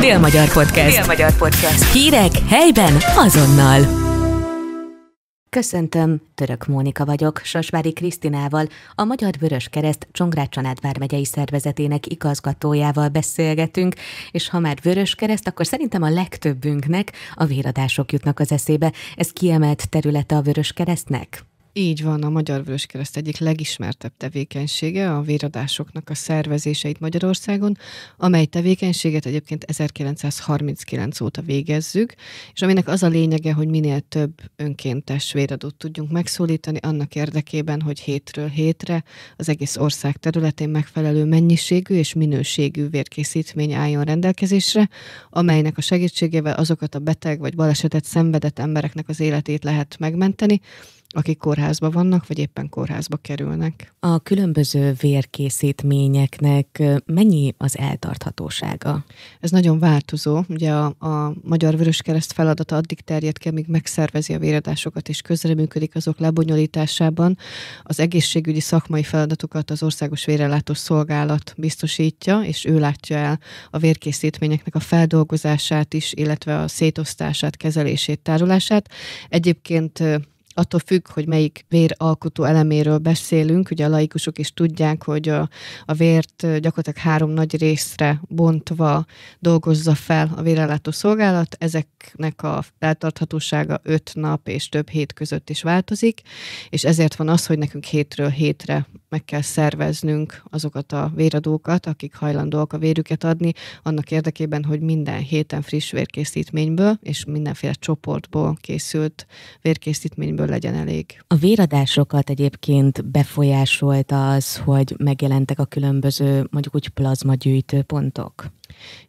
Dél-Magyar Podcast. Dél-Magyar Podcast. Hírek helyben azonnal. Köszöntöm, Török Mónika vagyok, Sasvári Krisztinával, a Magyar Vörös Kereszt Csongrád Csanád vármegyei szervezetének igazgatójával beszélgetünk, és ha már Vörös Kereszt, akkor szerintem a legtöbbünknek a véradások jutnak az eszébe. Ez kiemelt területe a Vörös Keresztnek? Így van, a Magyar vörös kereszt egyik legismertebb tevékenysége a véradásoknak a szervezéseit Magyarországon, amely tevékenységet egyébként 1939 óta végezzük, és aminek az a lényege, hogy minél több önkéntes véradót tudjunk megszólítani annak érdekében, hogy hétről hétre az egész ország területén megfelelő mennyiségű és minőségű vérkészítmény álljon rendelkezésre, amelynek a segítségével azokat a beteg vagy balesetet szenvedett embereknek az életét lehet megmenteni, akik kórházba vannak, vagy éppen kórházba kerülnek. A különböző vérkészítményeknek mennyi az eltarthatósága? Ez nagyon változó. Ugye a, a Magyar Vöröskereszt feladata addig terjed ki, amíg megszervezi a véradásokat és közreműködik azok lebonyolításában. Az egészségügyi szakmai feladatokat az Országos Vérelátó Szolgálat biztosítja, és ő látja el a vérkészítményeknek a feldolgozását is, illetve a szétosztását, kezelését, tárolását. Egyébként attól függ, hogy melyik véralkotó eleméről beszélünk, ugye a laikusok is tudják, hogy a, a vért gyakorlatilag három nagy részre bontva dolgozza fel a vérellátó szolgálat, ezeknek a feltarthatósága öt nap és több hét között is változik, és ezért van az, hogy nekünk hétről hétre meg kell szerveznünk azokat a véradókat, akik hajlandóak a vérüket adni, annak érdekében, hogy minden héten friss vérkészítményből és mindenféle csoportból készült vérkészítményből legyen elég. A véradásokat egyébként befolyásolt az, hogy megjelentek a különböző, mondjuk úgy plazmagyűjtőpontok?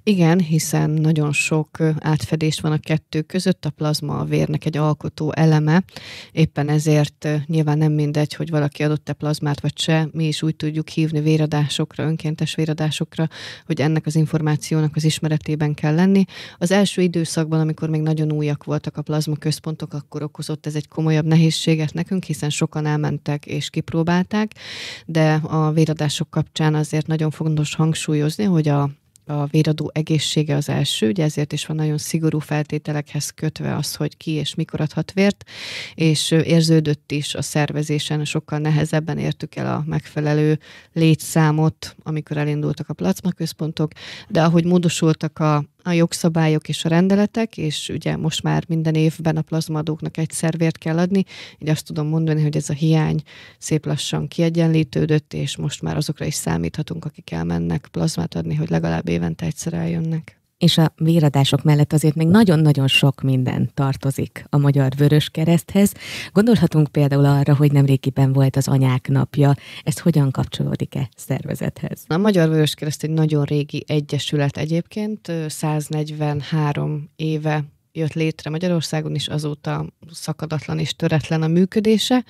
Igen, hiszen nagyon sok átfedés van a kettő között, a plazma a vérnek egy alkotó eleme, éppen ezért nyilván nem mindegy, hogy valaki adott-e plazmát vagy se, mi is úgy tudjuk hívni véradásokra, önkéntes véradásokra, hogy ennek az információnak az ismeretében kell lenni. Az első időszakban, amikor még nagyon újak voltak a plazma központok, akkor okozott ez egy komolyabb nehézséget nekünk, hiszen sokan elmentek és kipróbálták, de a véradások kapcsán azért nagyon fontos hangsúlyozni, hogy a a véradó egészsége az első, ugye ezért is van nagyon szigorú feltételekhez kötve az, hogy ki és mikor adhat vért, és érződött is a szervezésen, sokkal nehezebben értük el a megfelelő létszámot, amikor elindultak a plazmaközpontok, de ahogy módosultak a, a jogszabályok és a rendeletek, és ugye most már minden évben a plazmadóknak egy szervért kell adni, így azt tudom mondani, hogy ez a hiány szép lassan kiegyenlítődött, és most már azokra is számíthatunk, akik elmennek plazmát adni, hogy legalább évente egyszer eljönnek és a véradások mellett azért még nagyon-nagyon sok minden tartozik a Magyar Vörös Kereszthez. Gondolhatunk például arra, hogy nemrégiben volt az Anyák Napja. Ez hogyan kapcsolódik-e szervezethez? A Magyar Vörös Kereszt egy nagyon régi egyesület egyébként, 143 éve jött létre Magyarországon, és azóta szakadatlan és töretlen a működése.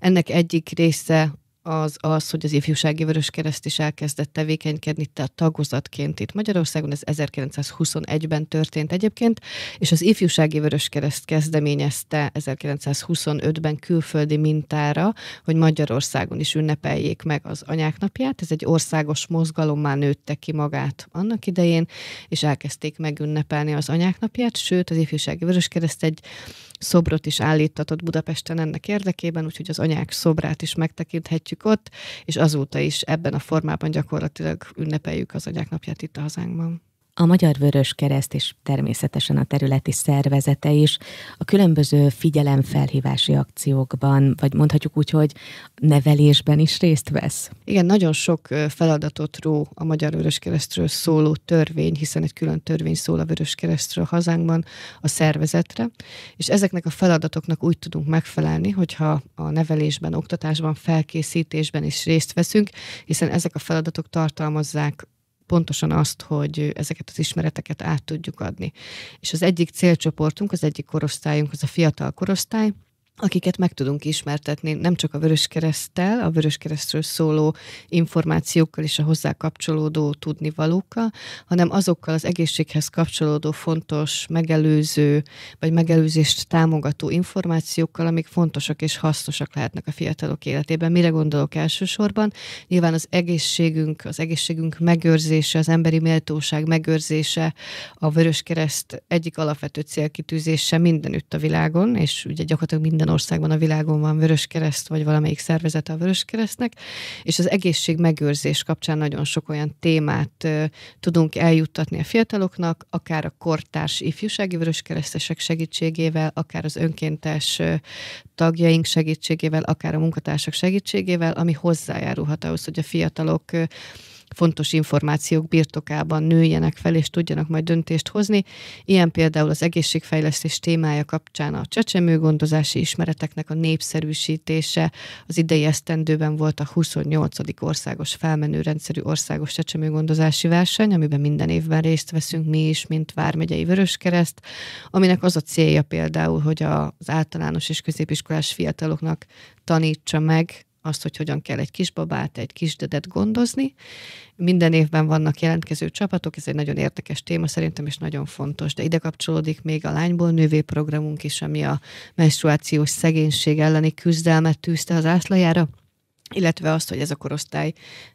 Ennek egyik része az az, hogy az ifjúsági vörös kereszt is elkezdett tevékenykedni tehát tagozatként itt Magyarországon, ez 1921-ben történt egyébként, és az ifjúsági vörös kereszt kezdeményezte 1925-ben külföldi mintára, hogy Magyarországon is ünnepeljék meg az anyák napját. Ez egy országos már nőtte ki magát annak idején, és elkezdték megünnepelni az anyák napját, sőt az ifjúsági vörös kereszt egy szobrot is állítatott Budapesten ennek érdekében, úgyhogy az anyák szobrát is megtekinthetjük ott, és azóta is ebben a formában gyakorlatilag ünnepeljük az anyák napját itt a hazánkban. A Magyar Vörös Kereszt és természetesen a területi szervezete is a különböző figyelemfelhívási akciókban, vagy mondhatjuk úgy, hogy nevelésben is részt vesz. Igen, nagyon sok feladatot ró a Magyar Vörös Keresztről szóló törvény, hiszen egy külön törvény szól a Vörös Keresztről hazánkban a szervezetre, és ezeknek a feladatoknak úgy tudunk megfelelni, hogyha a nevelésben, oktatásban, felkészítésben is részt veszünk, hiszen ezek a feladatok tartalmazzák pontosan azt, hogy ezeket az ismereteket át tudjuk adni. És az egyik célcsoportunk, az egyik korosztályunk, az a fiatal korosztály, akiket meg tudunk ismertetni, nem csak a vörös keresztel, a vörös Keresztről szóló információkkal és a hozzá kapcsolódó tudnivalókkal, hanem azokkal az egészséghez kapcsolódó fontos, megelőző vagy megelőzést támogató információkkal, amik fontosak és hasznosak lehetnek a fiatalok életében. Mire gondolok elsősorban? Nyilván az egészségünk, az egészségünk megőrzése, az emberi méltóság megőrzése, a vörös kereszt egyik alapvető célkitűzése mindenütt a világon, és ugye gyakorlatilag minden minden országban a világon van Vöröskereszt, vagy valamelyik szervezete a Vöröskeresztnek, és az egészség megőrzés kapcsán nagyon sok olyan témát ö, tudunk eljuttatni a fiataloknak, akár a kortárs ifjúsági vöröskeresztesek segítségével, akár az önkéntes ö, tagjaink segítségével, akár a munkatársak segítségével, ami hozzájárulhat ahhoz, hogy a fiatalok ö, fontos információk birtokában nőjenek fel, és tudjanak majd döntést hozni. Ilyen például az egészségfejlesztés témája kapcsán a csecsemőgondozási ismereteknek a népszerűsítése. Az idei esztendőben volt a 28. országos felmenőrendszerű országos csecsemőgondozási verseny, amiben minden évben részt veszünk mi is, mint Vármegyei Vöröskereszt, aminek az a célja például, hogy az általános és középiskolás fiataloknak tanítsa meg azt, hogy hogyan kell egy kisbabát, egy kisdedet gondozni. Minden évben vannak jelentkező csapatok, ez egy nagyon érdekes téma szerintem, és nagyon fontos. De ide kapcsolódik még a Lányból Nővé programunk is, ami a menstruációs szegénység elleni küzdelmet tűzte az ászlajára illetve azt, hogy ez a korosztály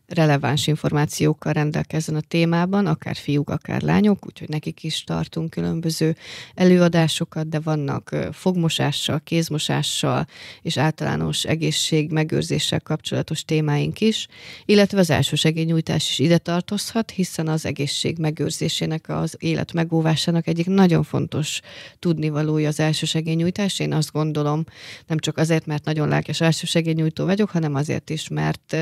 releváns információkkal rendelkezzen a témában, akár fiúk, akár lányok, úgyhogy nekik is tartunk különböző előadásokat, de vannak fogmosással, kézmosással és általános egészség megőrzéssel kapcsolatos témáink is, illetve az segélynyújtás is ide tartozhat, hiszen az egészség megőrzésének, az élet megóvásának egyik nagyon fontos tudnivalója az segélynyújtás. Én azt gondolom, nem csak azért, mert nagyon lelkes segélynyújtó vagyok, hanem azért, is, mert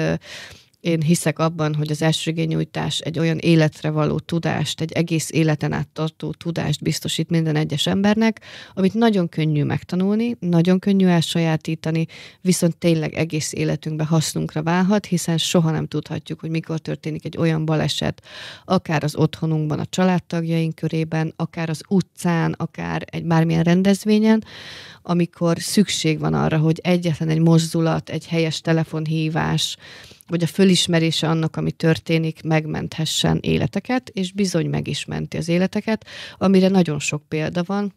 én hiszek abban, hogy az elsőgényújtás egy olyan életre való tudást, egy egész életen át tartó tudást biztosít minden egyes embernek, amit nagyon könnyű megtanulni, nagyon könnyű elsajátítani, viszont tényleg egész életünkbe hasznunkra válhat, hiszen soha nem tudhatjuk, hogy mikor történik egy olyan baleset, akár az otthonunkban, a családtagjaink körében, akár az utcán, akár egy bármilyen rendezvényen, amikor szükség van arra, hogy egyetlen egy mozdulat, egy helyes telefonhívás, vagy a fölismerése annak, ami történik, megmenthessen életeket, és bizony meg is menti az életeket, amire nagyon sok példa van,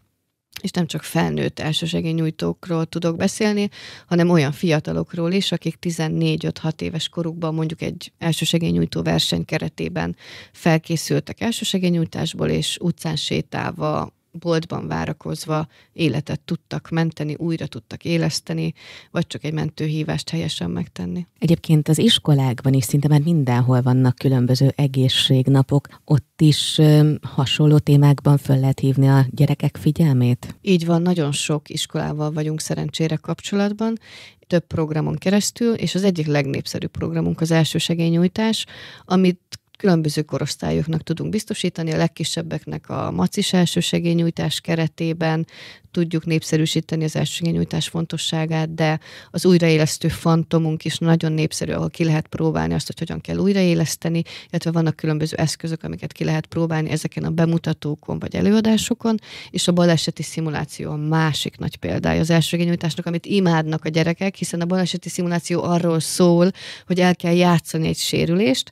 és nem csak felnőtt elsősegényújtókról tudok beszélni, hanem olyan fiatalokról is, akik 14-5-6 éves korukban mondjuk egy elsősegényújtó verseny keretében felkészültek elsősegényújtásból, és utcán sétálva boltban várakozva életet tudtak menteni, újra tudtak éleszteni, vagy csak egy mentőhívást helyesen megtenni. Egyébként az iskolákban is szinte már mindenhol vannak különböző egészségnapok, ott is ö, hasonló témákban föl lehet hívni a gyerekek figyelmét? Így van, nagyon sok iskolával vagyunk szerencsére kapcsolatban, több programon keresztül, és az egyik legnépszerűbb programunk az elsősegélynyújtás, amit különböző korosztályoknak tudunk biztosítani, a legkisebbeknek a macis elsősegényújtás keretében tudjuk népszerűsíteni az elsősegényújtás fontosságát, de az újraélesztő fantomunk is nagyon népszerű, ahol ki lehet próbálni azt, hogy hogyan kell újraéleszteni, illetve vannak különböző eszközök, amiket ki lehet próbálni ezeken a bemutatókon vagy előadásokon, és a baleseti szimuláció a másik nagy példája az elsősegényújtásnak, amit imádnak a gyerekek, hiszen a baleseti szimuláció arról szól, hogy el kell játszani egy sérülést,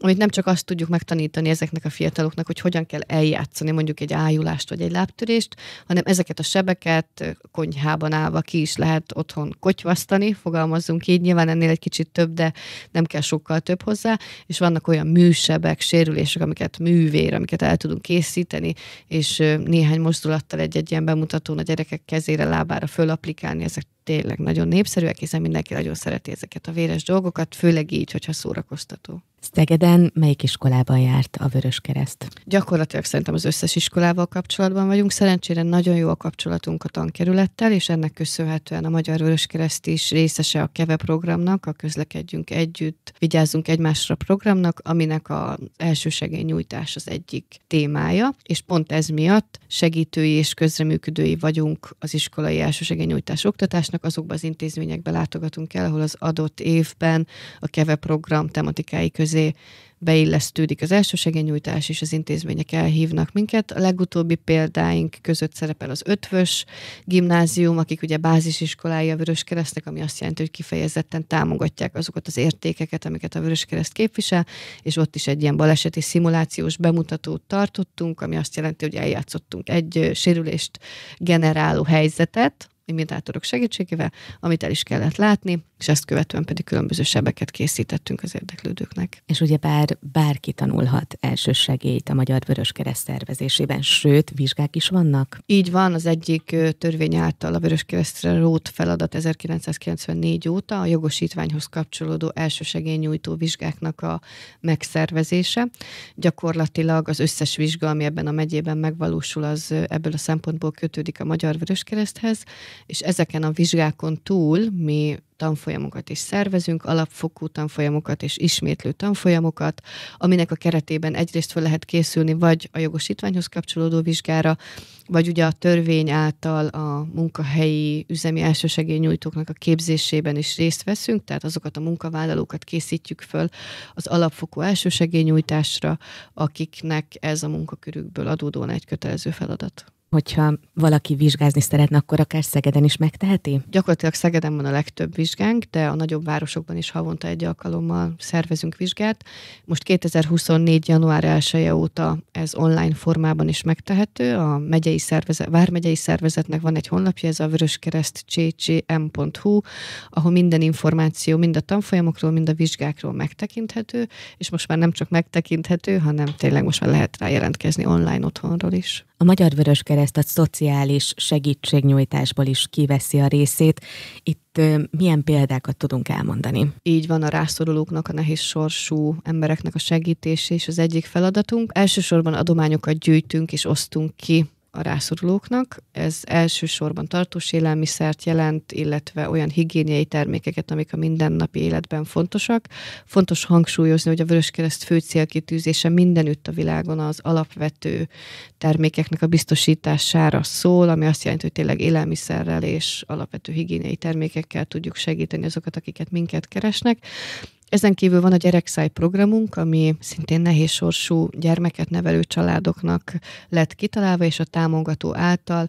amit nem csak azt tudjuk megtanítani ezeknek a fiataloknak, hogy hogyan kell eljátszani mondjuk egy ájulást vagy egy lábtörést, hanem ezeket a sebeket konyhában állva ki is lehet otthon kotyvasztani, fogalmazzunk így, nyilván ennél egy kicsit több, de nem kell sokkal több hozzá, és vannak olyan műsebek, sérülések, amiket művér, amiket el tudunk készíteni, és néhány mozdulattal egy-egy ilyen bemutatón a gyerekek kezére, lábára fölapplikálni, ezek tényleg nagyon népszerűek, hiszen mindenki nagyon szereti ezeket a véres dolgokat, főleg így, hogyha szórakoztató. Szegeden melyik iskolában járt a Vörös Kereszt? Gyakorlatilag szerintem az összes iskolával kapcsolatban vagyunk. Szerencsére nagyon jó a kapcsolatunk a tankerülettel, és ennek köszönhetően a Magyar Vörös Kereszt is részese a KEVE programnak, a Közlekedjünk Együtt, Vigyázzunk Egymásra programnak, aminek a első nyújtás az egyik témája, és pont ez miatt segítői és közreműködői vagyunk az iskolai nyújtás oktatásnak, azokban az intézményekbe látogatunk el, ahol az adott évben a KEVE program tematikái köz közé beillesztődik az elsősegényújtás, és az intézmények elhívnak minket. A legutóbbi példáink között szerepel az ötvös gimnázium, akik ugye bázisiskolái a Vöröskeresztnek, ami azt jelenti, hogy kifejezetten támogatják azokat az értékeket, amiket a Vöröskereszt képvisel, és ott is egy ilyen baleseti szimulációs bemutatót tartottunk, ami azt jelenti, hogy eljátszottunk egy sérülést generáló helyzetet, imitátorok segítségével, amit el is kellett látni, és ezt követően pedig különböző sebeket készítettünk az érdeklődőknek. És ugye bár bárki tanulhat első segélyt a Magyar Vörös Kereszt szervezésében, sőt, vizsgák is vannak? Így van, az egyik törvény által a Vörös Keresztre rót feladat 1994 óta a jogosítványhoz kapcsolódó első segélynyújtó vizsgáknak a megszervezése. Gyakorlatilag az összes vizsga, ami ebben a megyében megvalósul, az ebből a szempontból kötődik a Magyar Vörös Kereszthez, és ezeken a vizsgákon túl mi tanfolyamokat is szervezünk, alapfokú tanfolyamokat és ismétlő tanfolyamokat, aminek a keretében egyrészt fel lehet készülni vagy a jogosítványhoz kapcsolódó vizsgára, vagy ugye a törvény által a munkahelyi üzemi elsősegélynyújtóknak a képzésében is részt veszünk, tehát azokat a munkavállalókat készítjük föl az alapfokú elsősegélynyújtásra, akiknek ez a munkakörükből adódóan egy kötelező feladat hogyha valaki vizsgázni szeretne, akkor akár Szegeden is megteheti? Gyakorlatilag Szegeden van a legtöbb vizsgánk, de a nagyobb városokban is havonta egy alkalommal szervezünk vizsgát. Most 2024. január 1 -e óta ez online formában is megtehető. A megyei szervezet, Vármegyei Szervezetnek van egy honlapja, ez a vöröskereszt ahol minden információ mind a tanfolyamokról, mind a vizsgákról megtekinthető, és most már nem csak megtekinthető, hanem tényleg most már lehet rá jelentkezni online otthonról is a Magyar Vörös Kereszt a szociális segítségnyújtásból is kiveszi a részét. Itt milyen példákat tudunk elmondani? Így van a rászorulóknak, a nehéz sorsú embereknek a segítése és az egyik feladatunk. Elsősorban adományokat gyűjtünk és osztunk ki a rászorulóknak. Ez elsősorban tartós élelmiszert jelent, illetve olyan higiéniai termékeket, amik a mindennapi életben fontosak. Fontos hangsúlyozni, hogy a Vöröskereszt fő célkitűzése mindenütt a világon az alapvető termékeknek a biztosítására szól, ami azt jelenti, hogy tényleg élelmiszerrel és alapvető higiéniai termékekkel tudjuk segíteni azokat, akiket minket keresnek. Ezen kívül van a gyerekszáj programunk, ami szintén nehéz sorsú gyermeket nevelő családoknak lett kitalálva, és a támogató által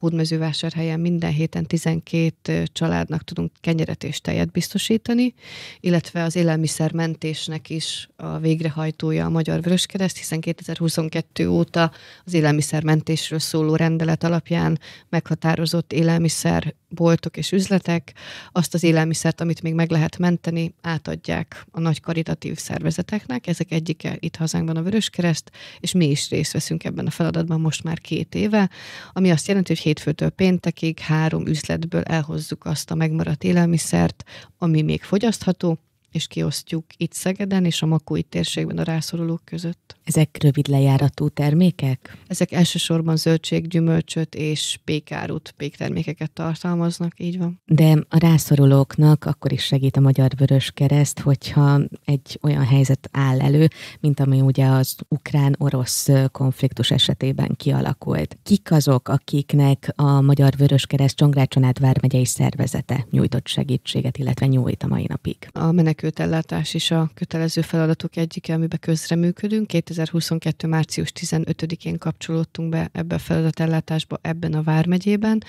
Hódmezővásárhelyen minden héten 12 családnak tudunk kenyeret és tejet biztosítani, illetve az élelmiszermentésnek is a végrehajtója a Magyar Vöröskereszt, hiszen 2022 óta az élelmiszermentésről szóló rendelet alapján meghatározott élelmiszerboltok és üzletek azt az élelmiszert, amit még meg lehet menteni, átadják a nagy karitatív szervezeteknek. Ezek egyike itt hazánkban a Vöröskereszt, és mi is részt veszünk ebben a feladatban most már két éve, ami azt jelenti, hogy hétfőtől péntekig három üzletből elhozzuk azt a megmaradt élelmiszert, ami még fogyasztható, és kiosztjuk itt Szegeden és a Makói térségben a rászorulók között. Ezek rövid lejáratú termékek? Ezek elsősorban zöldség, gyümölcsöt és pékárút péktermékeket tartalmaznak, így van. De a rászorulóknak akkor is segít a Magyar Vörös Kereszt, hogyha egy olyan helyzet áll elő, mint ami ugye az ukrán-orosz konfliktus esetében kialakult. Kik azok, akiknek a Magyar Vörös Kereszt Csongrácsonát vármegyei szervezete nyújtott segítséget, illetve nyújt a mai napig? A menek menekültellátás is a kötelező feladatok egyike, amiben közreműködünk. 2022. március 15-én kapcsolódtunk be ebbe a feladatellátásba ebben a Vármegyében,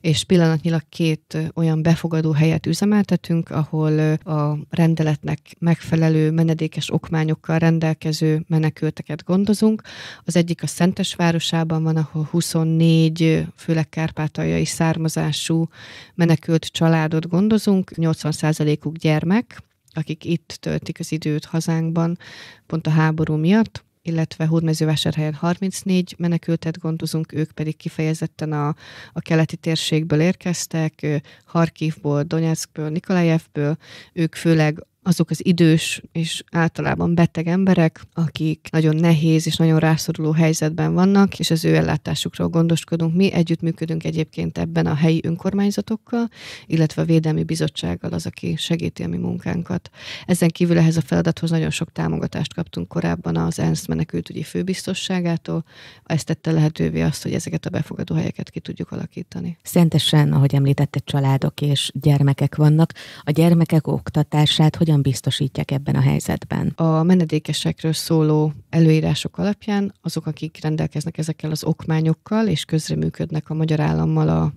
és pillanatnyilag két olyan befogadó helyet üzemeltetünk, ahol a rendeletnek megfelelő menedékes okmányokkal rendelkező menekülteket gondozunk. Az egyik a Szentes városában van, ahol 24, főleg kárpátaljai származású menekült családot gondozunk, 80%-uk gyermek, akik itt töltik az időt hazánkban, pont a háború miatt, illetve Hódmezővásárhelyen 34 menekültet gondozunk, ők pedig kifejezetten a, a keleti térségből érkeztek, Harkivból, Donetskből, Nikolajevből, ők főleg azok az idős és általában beteg emberek, akik nagyon nehéz és nagyon rászoruló helyzetben vannak, és az ő ellátásukról gondoskodunk. Mi együttműködünk egyébként ebben a helyi önkormányzatokkal, illetve a Védelmi Bizottsággal az, aki segíti a mi munkánkat. Ezen kívül ehhez a feladathoz nagyon sok támogatást kaptunk korábban az ENSZ menekültügyi főbiztosságától. Ezt tette lehetővé azt, hogy ezeket a befogadó helyeket ki tudjuk alakítani. Szentesen, ahogy említette, családok és gyermekek vannak. A gyermekek oktatását hogyan hogyan biztosítják ebben a helyzetben? A menedékesekről szóló előírások alapján azok, akik rendelkeznek ezekkel az okmányokkal, és közreműködnek a magyar állammal a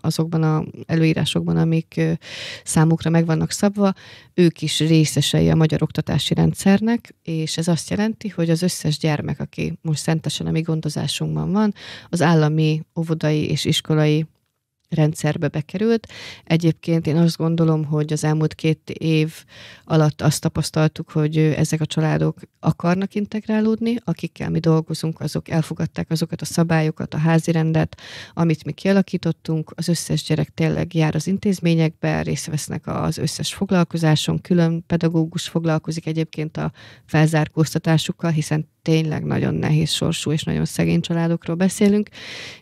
azokban a előírásokban, amik számukra meg vannak szabva, ők is részesei a magyar oktatási rendszernek, és ez azt jelenti, hogy az összes gyermek, aki most szentesen a mi gondozásunkban van, az állami óvodai és iskolai rendszerbe bekerült. Egyébként én azt gondolom, hogy az elmúlt két év alatt azt tapasztaltuk, hogy ezek a családok akarnak integrálódni, akikkel mi dolgozunk, azok elfogadták azokat a szabályokat, a házi rendet, amit mi kialakítottunk. Az összes gyerek tényleg jár az intézményekbe, részt vesznek az összes foglalkozáson, külön pedagógus foglalkozik egyébként a felzárkóztatásukkal, hiszen tényleg nagyon nehéz sorsú és nagyon szegény családokról beszélünk,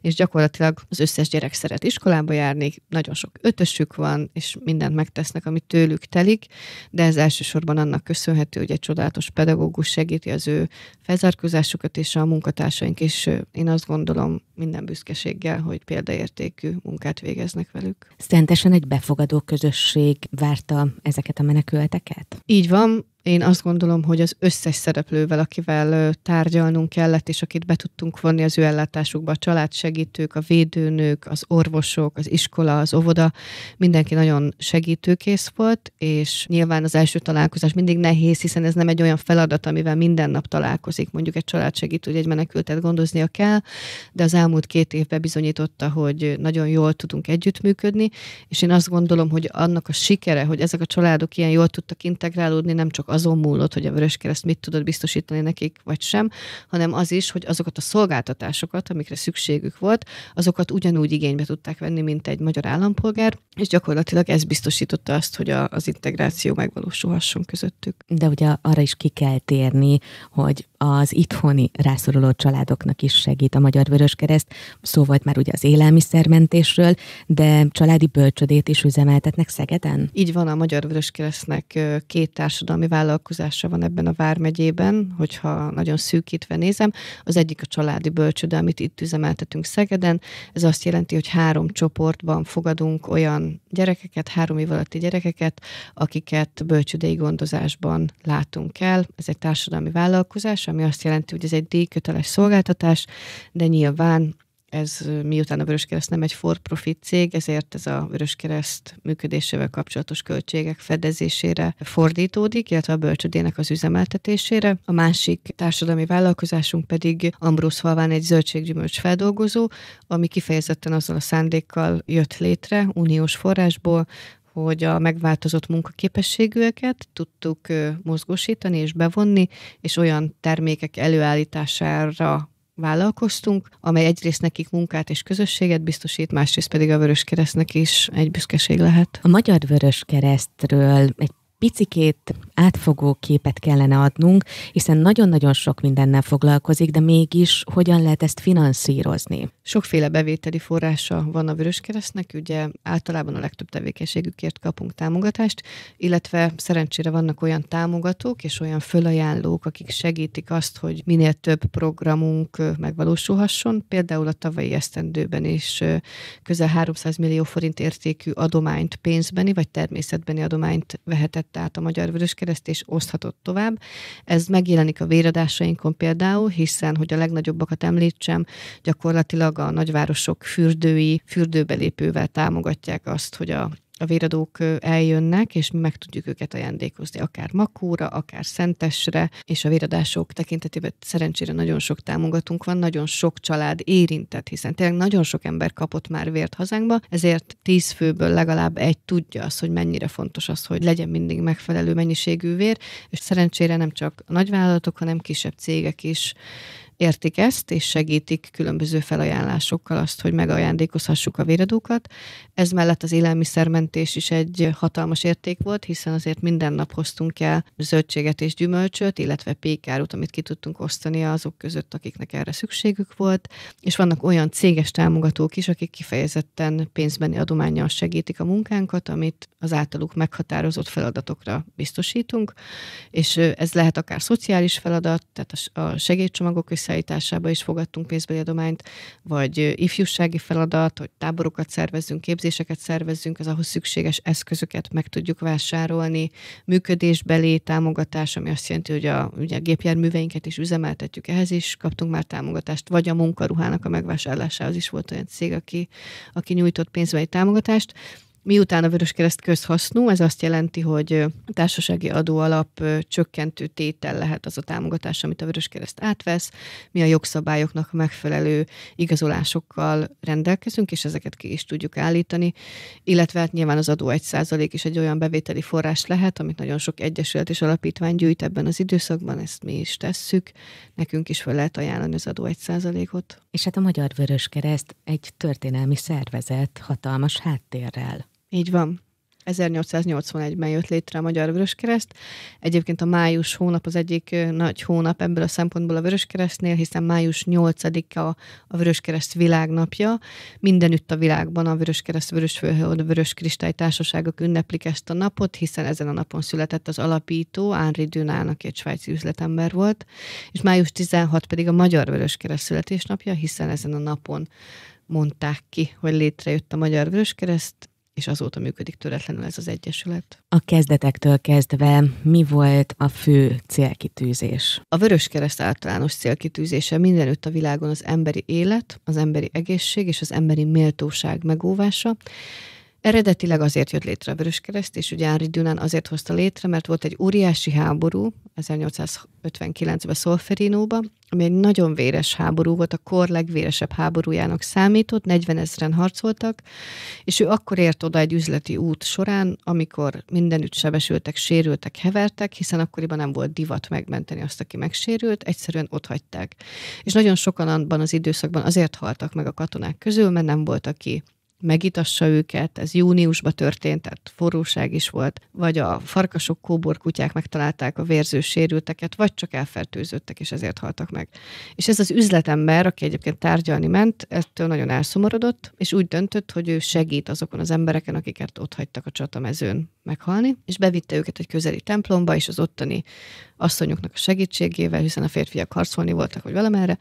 és gyakorlatilag az összes gyerek szeret iskolába járni, nagyon sok ötösük van, és mindent megtesznek, ami tőlük telik, de ez elsősorban annak köszönhető, hogy egy csodálatos pedagógus segíti az ő felzárkózásukat, és a munkatársaink és én azt gondolom, minden büszkeséggel, hogy példaértékű munkát végeznek velük. Szentesen egy befogadó közösség várta ezeket a menekülteket? Így van, én azt gondolom, hogy az összes szereplővel, akivel tárgyalnunk kellett, és akit be tudtunk vonni az ő ellátásukba, a családsegítők, a védőnők, az orvosok, az iskola, az óvoda, mindenki nagyon segítőkész volt, és nyilván az első találkozás mindig nehéz, hiszen ez nem egy olyan feladat, amivel minden nap találkozik, mondjuk egy családsegítő, hogy egy menekültet gondoznia kell, de az elmúlt két évben bizonyította, hogy nagyon jól tudunk együttműködni, és én azt gondolom, hogy annak a sikere, hogy ezek a családok ilyen jól tudtak integrálódni, nem csak azon múlott, hogy a Vöröskereszt mit tudott biztosítani nekik, vagy sem, hanem az is, hogy azokat a szolgáltatásokat, amikre szükségük volt, azokat ugyanúgy igénybe tudták venni, mint egy magyar állampolgár, és gyakorlatilag ez biztosította azt, hogy a, az integráció megvalósulhasson közöttük. De ugye arra is ki kell térni, hogy az itthoni rászoruló családoknak is segít a Magyar Vöröskereszt. Szó volt már ugye az élelmiszermentésről, de családi bölcsödét is üzemeltetnek Szegeden? Így van, a Magyar Vöröskeresztnek két társadalmi vállalat vállalkozása van ebben a vármegyében, hogyha nagyon szűkítve nézem. Az egyik a családi bölcsőde, amit itt üzemeltetünk Szegeden. Ez azt jelenti, hogy három csoportban fogadunk olyan gyerekeket, három év alatti gyerekeket, akiket bölcsődei gondozásban látunk el. Ez egy társadalmi vállalkozás, ami azt jelenti, hogy ez egy díjköteles szolgáltatás, de nyilván ez miután a Vöröskereszt nem egy for-profit cég, ezért ez a Vöröskereszt működésével kapcsolatos költségek fedezésére fordítódik, illetve a bölcsödének az üzemeltetésére. A másik társadalmi vállalkozásunk pedig Ambrus halván egy zöldséggyümölcs feldolgozó, ami kifejezetten azzal a szándékkal jött létre uniós forrásból, hogy a megváltozott munkaképességűeket tudtuk mozgósítani és bevonni, és olyan termékek előállítására vállalkoztunk, amely egyrészt nekik munkát és közösséget biztosít, másrészt pedig a Vöröskeresztnek is egy büszkeség lehet. A Magyar Vöröskeresztről egy picikét átfogó képet kellene adnunk, hiszen nagyon-nagyon sok mindennel foglalkozik, de mégis hogyan lehet ezt finanszírozni? Sokféle bevételi forrása van a Vöröskeresztnek, ugye általában a legtöbb tevékenységükért kapunk támogatást, illetve szerencsére vannak olyan támogatók és olyan fölajánlók, akik segítik azt, hogy minél több programunk megvalósulhasson. Például a tavalyi esztendőben is közel 300 millió forint értékű adományt pénzbeni vagy természetbeni adományt vehetett terhet, át a Magyar és oszthatott tovább. Ez megjelenik a véradásainkon például, hiszen, hogy a legnagyobbakat említsem, gyakorlatilag a nagyvárosok fürdői, fürdőbelépővel támogatják azt, hogy a a véradók eljönnek, és mi meg tudjuk őket ajándékozni, akár makóra, akár szentesre, és a véradások tekintetében szerencsére nagyon sok támogatunk van, nagyon sok család érintett, hiszen tényleg nagyon sok ember kapott már vért hazánkba, ezért tíz főből legalább egy tudja az, hogy mennyire fontos az, hogy legyen mindig megfelelő mennyiségű vér, és szerencsére nem csak a nagyvállalatok, hanem kisebb cégek is értik ezt, és segítik különböző felajánlásokkal azt, hogy megajándékozhassuk a véradókat. Ez mellett az élelmiszermentés is egy hatalmas érték volt, hiszen azért minden nap hoztunk el zöldséget és gyümölcsöt, illetve pékárut, amit ki tudtunk osztani azok között, akiknek erre szükségük volt, és vannak olyan céges támogatók is, akik kifejezetten pénzbeni adományjal segítik a munkánkat, amit az általuk meghatározott feladatokra biztosítunk, és ez lehet akár szociális feladat, tehát a segédcsomagok is visszaállításába is fogadtunk pénzbeli adományt, vagy ifjúsági feladat, hogy táborokat szervezzünk, képzéseket szervezzünk, az ahhoz szükséges eszközöket meg tudjuk vásárolni, működésbeli támogatás, ami azt jelenti, hogy a, ugye a gépjárműveinket is üzemeltetjük, ehhez is kaptunk már támogatást, vagy a munkaruhának a megvásárlásához is volt olyan cég, aki, aki nyújtott pénzbeli támogatást, Miután a Vöröskereszt közhasznú, ez azt jelenti, hogy a társasági adóalap csökkentő tétel lehet az a támogatás, amit a Vöröskereszt átvesz. Mi a jogszabályoknak megfelelő igazolásokkal rendelkezünk, és ezeket ki is tudjuk állítani, illetve hát nyilván az adó 1% is egy olyan bevételi forrás lehet, amit nagyon sok egyesület és alapítvány gyűjt ebben az időszakban, ezt mi is tesszük, nekünk is fel lehet ajánlani az adó 1%-ot. És hát a Magyar Vöröskereszt egy történelmi szervezet hatalmas háttérrel. Így van. 1881-ben jött létre a Magyar Vöröskereszt. Egyébként a május hónap az egyik nagy hónap ebből a szempontból a Vöröskeresztnél, hiszen május 8-a a Vöröskereszt világnapja. Mindenütt a világban a Vöröskereszt Vörösfőhőd, Vörös Kristály Társaságok ünneplik ezt a napot, hiszen ezen a napon született az alapító, Henri Dunán, aki egy svájci üzletember volt, és május 16 pedig a Magyar Vöröskereszt születésnapja, hiszen ezen a napon mondták ki, hogy létrejött a Magyar Vöröskereszt, és azóta működik töretlenül ez az Egyesület. A kezdetektől kezdve mi volt a fő célkitűzés? A vörös kereszt általános célkitűzése mindenütt a világon az emberi élet, az emberi egészség és az emberi méltóság megóvása, Eredetileg azért jött létre a Vöröskereszt, és ugye Ári Dülán azért hozta létre, mert volt egy óriási háború 1859-ben Szolferinóban, ami egy nagyon véres háború volt, a kor legvéresebb háborújának számított, 40 ezeren harcoltak, és ő akkor ért oda egy üzleti út során, amikor mindenütt sebesültek, sérültek, hevertek, hiszen akkoriban nem volt divat megmenteni azt, aki megsérült, egyszerűen ott hagyták. És nagyon sokan abban az időszakban azért haltak meg a katonák közül, mert nem volt, aki megitassa őket, ez júniusban történt, tehát forróság is volt, vagy a farkasok, kóborkutyák megtalálták a vérző sérülteket, vagy csak elfertőzöttek, és ezért haltak meg. És ez az üzletember, aki egyébként tárgyalni ment, ettől nagyon elszomorodott, és úgy döntött, hogy ő segít azokon az embereken, akiket ott hagytak a csatamezőn meghalni, és bevitte őket egy közeli templomba, és az ottani asszonyoknak a segítségével, hiszen a férfiak harcolni voltak, hogy valamerre,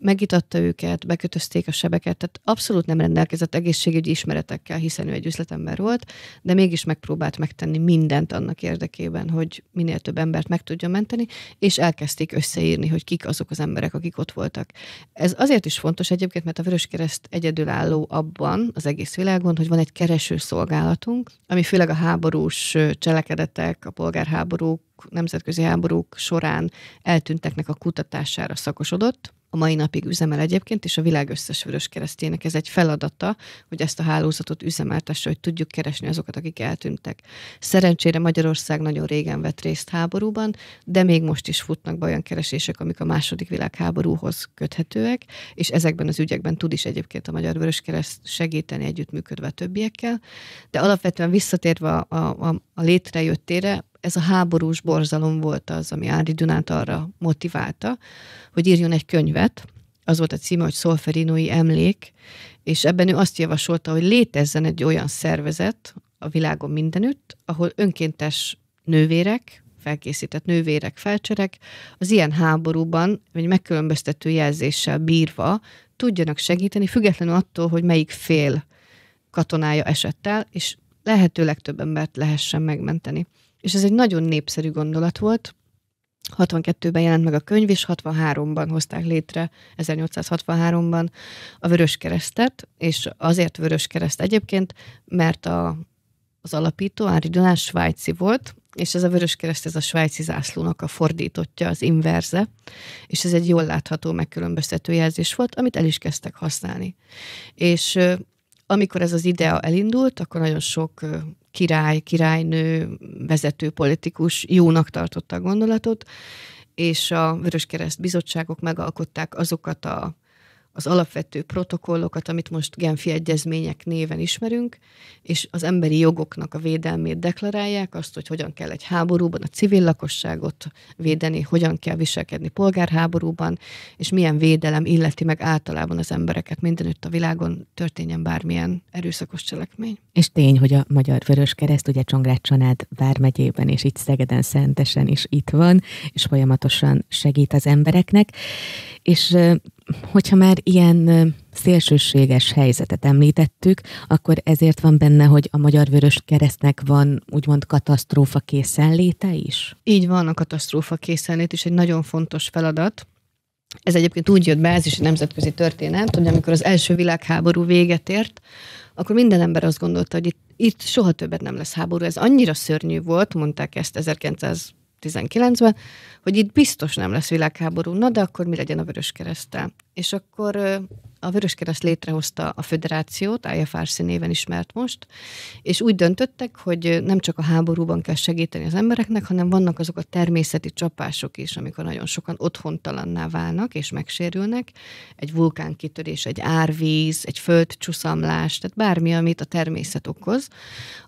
megitatta őket, bekötözték a sebeket, tehát abszolút nem rendelkezett egészségügyi ismeretekkel, hiszen ő egy üzletember volt, de mégis megpróbált megtenni mindent annak érdekében, hogy minél több embert meg tudja menteni, és elkezdték összeírni, hogy kik azok az emberek, akik ott voltak. Ez azért is fontos egyébként, mert a Vöröskereszt egyedülálló abban az egész világon, hogy van egy kereső szolgálatunk, ami főleg a háborús cselekedetek, a polgárháborúk, nemzetközi háborúk során eltűnteknek a kutatására szakosodott, a mai napig üzemel egyébként, és a világ összes vörös keresztjének ez egy feladata, hogy ezt a hálózatot üzemeltesse, hogy tudjuk keresni azokat, akik eltűntek. Szerencsére Magyarország nagyon régen vett részt háborúban, de még most is futnak be olyan keresések, amik a második világháborúhoz köthetőek, és ezekben az ügyekben tud is egyébként a Magyar Vöröskereszt segíteni együttműködve a többiekkel. De alapvetően visszatérve a, a, a létrejöttére, ez a háborús borzalom volt az, ami Ári Dunát arra motiválta, hogy írjon egy könyvet, az volt a címe, hogy Szolferinói emlék, és ebben ő azt javasolta, hogy létezzen egy olyan szervezet a világon mindenütt, ahol önkéntes nővérek, felkészített nővérek, felcserek, az ilyen háborúban, vagy megkülönböztető jelzéssel bírva tudjanak segíteni, függetlenül attól, hogy melyik fél katonája esett el, és lehető legtöbb embert lehessen megmenteni. És ez egy nagyon népszerű gondolat volt. 62-ben jelent meg a könyv, és 63-ban hozták létre, 1863-ban a Vörös Keresztet, és azért Vörös Kereszt egyébként, mert a, az alapító Ári Donás svájci volt, és ez a vörös kereszt, ez a svájci zászlónak a fordítottja, az inverze, és ez egy jól látható megkülönböztető jelzés volt, amit el is kezdtek használni. És amikor ez az idea elindult, akkor nagyon sok király, királynő, vezető politikus jónak tartotta a gondolatot, és a Vöröskereszt bizottságok megalkották azokat a az alapvető protokollokat, amit most Genfi egyezmények néven ismerünk, és az emberi jogoknak a védelmét deklarálják, azt, hogy hogyan kell egy háborúban a civil lakosságot védeni, hogyan kell viselkedni polgárháborúban, és milyen védelem illeti meg általában az embereket mindenütt a világon történjen bármilyen erőszakos cselekmény. És tény, hogy a Magyar Vörös Kereszt ugye Csongrád Csanád vármegyében és itt Szegeden Szentesen is itt van, és folyamatosan segít az embereknek. És hogyha már ilyen szélsőséges helyzetet említettük, akkor ezért van benne, hogy a Magyar Vörös Keresztnek van úgymond katasztrófa készenléte is? Így van, a katasztrófa készenlét is egy nagyon fontos feladat. Ez egyébként úgy jött be, ez is egy nemzetközi történet, hogy amikor az első világháború véget ért, akkor minden ember azt gondolta, hogy itt, itt soha többet nem lesz háború. Ez annyira szörnyű volt, mondták ezt 1900 19-ben, hogy itt biztos nem lesz világháború, na de akkor mi legyen a Vörös Keresztel? És akkor a Vöröskereszt létrehozta a föderációt, IFRC néven ismert most, és úgy döntöttek, hogy nem csak a háborúban kell segíteni az embereknek, hanem vannak azok a természeti csapások is, amikor nagyon sokan otthontalanná válnak és megsérülnek. Egy vulkánkitörés, egy árvíz, egy földcsuszamlás, tehát bármi, amit a természet okoz,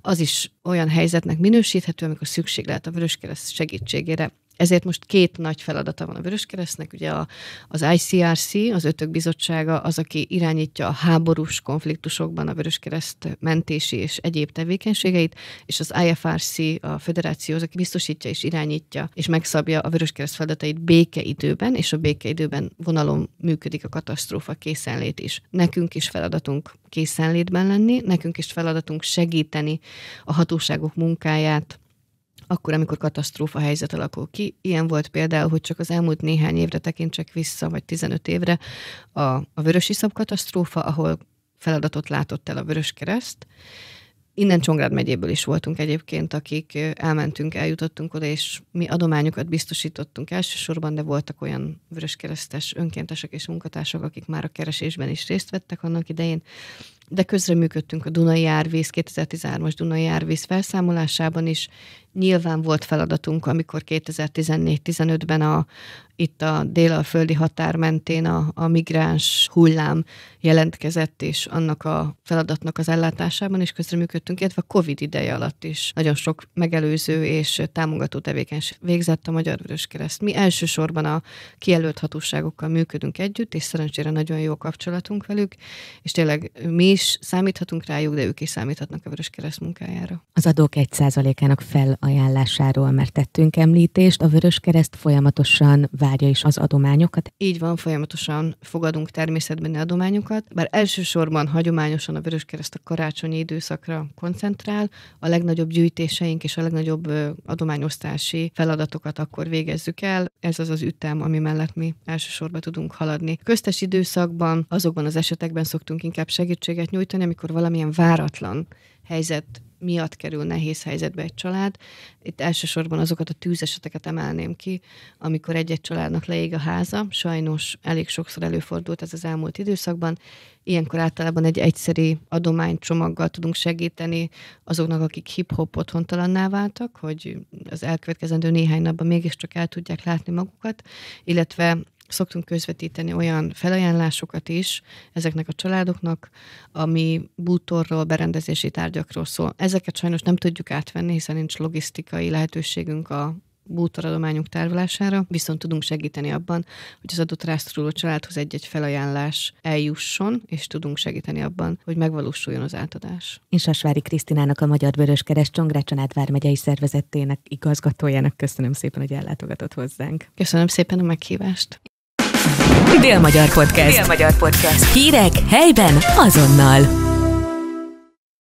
az is olyan helyzetnek minősíthető, amikor szükség lehet a Vöröskereszt segítségére ezért most két nagy feladata van a Vöröskeresztnek, ugye a, az ICRC, az Ötök Bizottsága, az, aki irányítja a háborús konfliktusokban a Vöröskereszt mentési és egyéb tevékenységeit, és az IFRC, a Föderáció, az, aki biztosítja és irányítja és megszabja a Vöröskereszt feladatait békeidőben, és a békeidőben vonalon működik a katasztrófa készenlét is. Nekünk is feladatunk készenlétben lenni, nekünk is feladatunk segíteni a hatóságok munkáját, akkor, amikor katasztrófa helyzet alakul ki. Ilyen volt például, hogy csak az elmúlt néhány évre tekintsek vissza, vagy 15 évre, a, a vörös iszap katasztrófa, ahol feladatot látott el a Vörös Kereszt. Innen Csongrád megyéből is voltunk egyébként, akik elmentünk, eljutottunk oda, és mi adományokat biztosítottunk elsősorban, de voltak olyan vöröskeresztes önkéntesek és munkatársak, akik már a keresésben is részt vettek annak idején, de közreműködtünk a Dunai Árvíz, 2013-as Dunai Árvíz felszámolásában is. Nyilván volt feladatunk, amikor 2014-15-ben a, itt a délalföldi határ mentén a, a migráns hullám jelentkezett, és annak a feladatnak az ellátásában is közreműködtünk, illetve a COVID ideje alatt is nagyon sok megelőző és támogató tevékenység végzett a Magyar Kereszt. Mi elsősorban a kijelölt hatóságokkal működünk együtt, és szerencsére nagyon jó kapcsolatunk velük, és tényleg mi is is számíthatunk rájuk, de ők is számíthatnak a Vörös Kereszt munkájára. Az adók 1%-ának felajánlásáról már tettünk említést. A Vörös Kereszt folyamatosan várja is az adományokat. Így van, folyamatosan fogadunk természetbeni adományokat, bár elsősorban hagyományosan a Vörös Kereszt a karácsonyi időszakra koncentrál, a legnagyobb gyűjtéseink és a legnagyobb adományosztási feladatokat akkor végezzük el. Ez az az ütem, ami mellett mi elsősorban tudunk haladni. Köztes időszakban azokban az esetekben szoktunk inkább segítséget segítséget nyújtani, amikor valamilyen váratlan helyzet miatt kerül nehéz helyzetbe egy család. Itt elsősorban azokat a tűzeseteket emelném ki, amikor egy-egy családnak leég a háza. Sajnos elég sokszor előfordult ez az elmúlt időszakban. Ilyenkor általában egy egyszeri adománycsomaggal tudunk segíteni azoknak, akik hip-hop otthontalanná váltak, hogy az elkövetkezendő néhány napban mégiscsak el tudják látni magukat, illetve szoktunk közvetíteni olyan felajánlásokat is ezeknek a családoknak, ami bútorról, berendezési tárgyakról szól. Ezeket sajnos nem tudjuk átvenni, hiszen nincs logisztikai lehetőségünk a bútoradományunk tárolására, viszont tudunk segíteni abban, hogy az adott rászoruló családhoz egy-egy felajánlás eljusson, és tudunk segíteni abban, hogy megvalósuljon az átadás. Én Sasvári Krisztinának a Magyar Vöröskeres Csongrácsanát vármegyei szervezetének igazgatójának köszönöm szépen, hogy ellátogatott hozzánk. Köszönöm szépen a meghívást. Dél-Magyar Podcast. Dél-Magyar Podcast. Hírek helyben azonnal.